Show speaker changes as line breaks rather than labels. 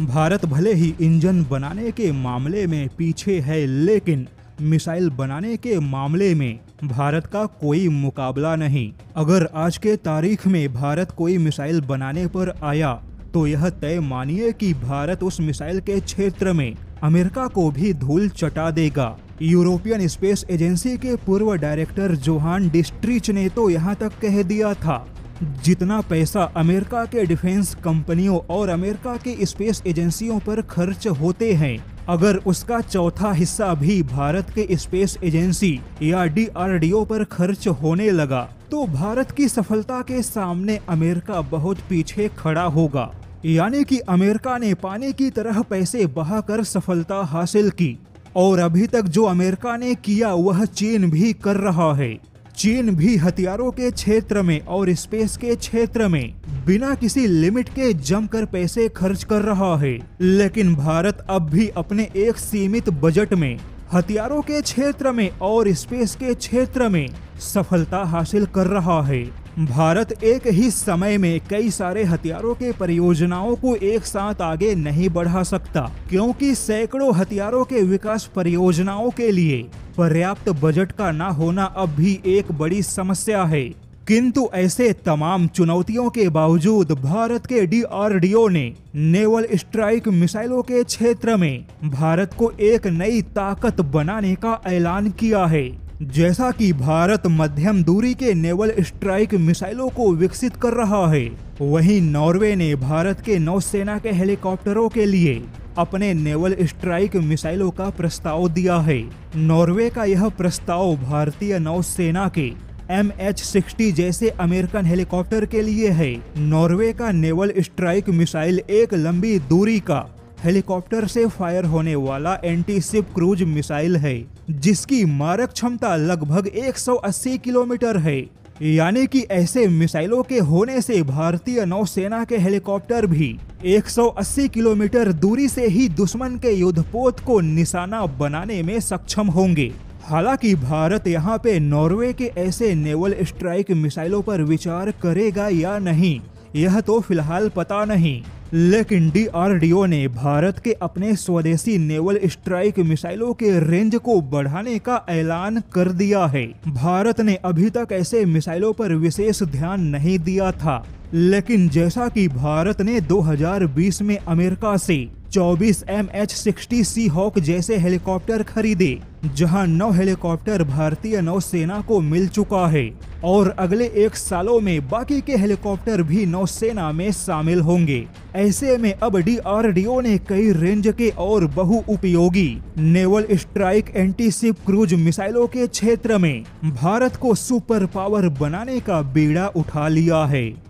भारत भले ही इंजन बनाने के मामले में पीछे है लेकिन मिसाइल बनाने के मामले में भारत का कोई मुकाबला नहीं अगर आज के तारीख में भारत कोई मिसाइल बनाने पर आया तो यह तय मानिए कि भारत उस मिसाइल के क्षेत्र में अमेरिका को भी धूल चटा देगा यूरोपियन स्पेस एजेंसी के पूर्व डायरेक्टर जोहान डिस्ट्रिच ने तो यहाँ तक कह दिया था जितना पैसा अमेरिका के डिफेंस कंपनियों और अमेरिका के स्पेस एजेंसियों पर खर्च होते हैं अगर उसका चौथा हिस्सा भी भारत के स्पेस एजेंसी या डीआरडीओ पर खर्च होने लगा तो भारत की सफलता के सामने अमेरिका बहुत पीछे खड़ा होगा यानी कि अमेरिका ने पानी की तरह पैसे बहाकर सफलता हासिल की और अभी तक जो अमेरिका ने किया वह चीन भी कर रहा है चीन भी हथियारों के क्षेत्र में और स्पेस के क्षेत्र में बिना किसी लिमिट के जमकर पैसे खर्च कर रहा है लेकिन भारत अब भी अपने एक सीमित बजट में हथियारों के क्षेत्र में और स्पेस के क्षेत्र में सफलता हासिल कर रहा है भारत एक ही समय में कई सारे हथियारों के परियोजनाओं को एक साथ आगे नहीं बढ़ा सकता क्योंकि सैकड़ों हथियारों के विकास परियोजनाओं के लिए पर्याप्त बजट का ना होना अब भी एक बड़ी समस्या है किंतु ऐसे तमाम चुनौतियों के बावजूद भारत के डीआरडीओ ने नेवल स्ट्राइक मिसाइलों के क्षेत्र में भारत को एक नई ताकत बनाने का ऐलान किया है जैसा कि भारत मध्यम दूरी के नेवल स्ट्राइक मिसाइलों को विकसित कर रहा है वहीं नॉर्वे ने भारत के नौसेना के हेलीकॉप्टरों के लिए अपने नेवल स्ट्राइक मिसाइलों का प्रस्ताव दिया है नॉर्वे का यह प्रस्ताव भारतीय नौसेना के एम एच सिक्सटी जैसे अमेरिकन हेलीकॉप्टर के लिए है नॉर्वे का नेवल स्ट्राइक मिसाइल एक लंबी दूरी का हेलीकॉप्टर से फायर होने वाला एंटी सिप क्रूज मिसाइल है जिसकी मारक क्षमता लगभग 180 किलोमीटर है यानी कि ऐसे मिसाइलों के होने से भारतीय नौसेना के हेलीकॉप्टर भी 180 किलोमीटर दूरी से ही दुश्मन के युद्धपोत को निशाना बनाने में सक्षम होंगे हालांकि भारत यहां पे नॉर्वे के ऐसे नेवल स्ट्राइक मिसाइलों पर विचार करेगा या नहीं यह तो फिलहाल पता नहीं लेकिन डीआरडीओ ने भारत के अपने स्वदेशी नेवल स्ट्राइक मिसाइलों के रेंज को बढ़ाने का ऐलान कर दिया है भारत ने अभी तक ऐसे मिसाइलों पर विशेष ध्यान नहीं दिया था लेकिन जैसा कि भारत ने 2020 में अमेरिका से 24 M H sixty Seahawk जैसे हेलीकॉप्टर खरीदे जहां नौ हेलीकॉप्टर भारतीय नौसेना को मिल चुका है और अगले एक सालों में बाकी के हेलीकॉप्टर भी नौसेना में शामिल होंगे ऐसे में अब डीआरडीओ ने कई रेंज के और बहु उपयोगी नेवल स्ट्राइक सिप क्रूज मिसाइलों के क्षेत्र में भारत को सुपर पावर बनाने का बीड़ा उठा लिया है